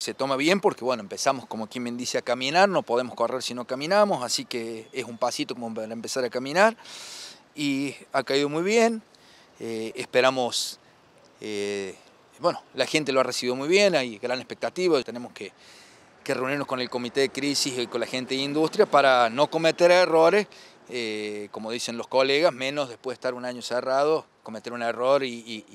se toma bien porque bueno, empezamos como quien me dice a caminar, no podemos correr si no caminamos, así que es un pasito como para empezar a caminar y ha caído muy bien, eh, esperamos, eh, bueno, la gente lo ha recibido muy bien, hay gran expectativa, tenemos que reunirnos con el comité de crisis y con la gente de industria para no cometer errores eh, como dicen los colegas, menos después de estar un año cerrado, cometer un error y,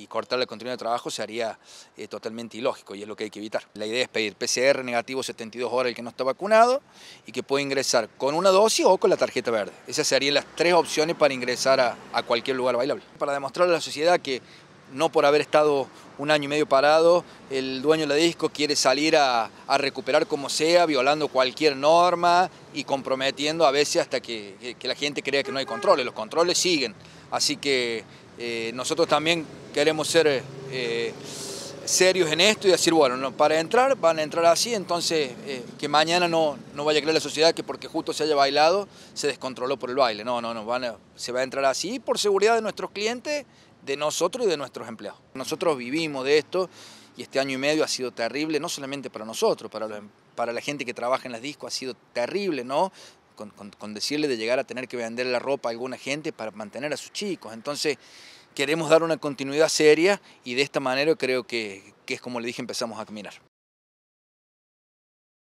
cortar la continuidad de trabajo sería eh, totalmente ilógico y es lo que hay que evitar. La idea es pedir PCR negativo 72 horas el que no está vacunado y que puede ingresar con una dosis o con la tarjeta verde. Esas serían las tres opciones para ingresar a, a cualquier lugar bailable. Para demostrar a la sociedad que no por haber estado un año y medio parado, el dueño de la disco quiere salir a, recuperar como sea, violando cualquier norma y comprometiendo a veces hasta que, la gente crea que no hay controles. Los controles siguen. Así que eh, nosotros también queremos ser eh, serios en esto y decir, bueno, para entrar van a entrar así, entonces eh, que mañana no, no vaya a creer la sociedad que porque justo se haya bailado se descontroló por el baile. No, no, no, van se va a entrar así por seguridad de nuestros clientes de nosotros y de nuestros empleados. Nosotros vivimos de esto y este año y medio ha sido terrible, no solamente para nosotros, para, em, para la gente que trabaja en las discos ha sido terrible, ¿no? Con, decirle de llegar a tener que vender la ropa a alguna gente para mantener a sus chicos. Entonces, queremos dar una continuidad seria y de esta manera creo que, que es como le dije, empezamos a caminar.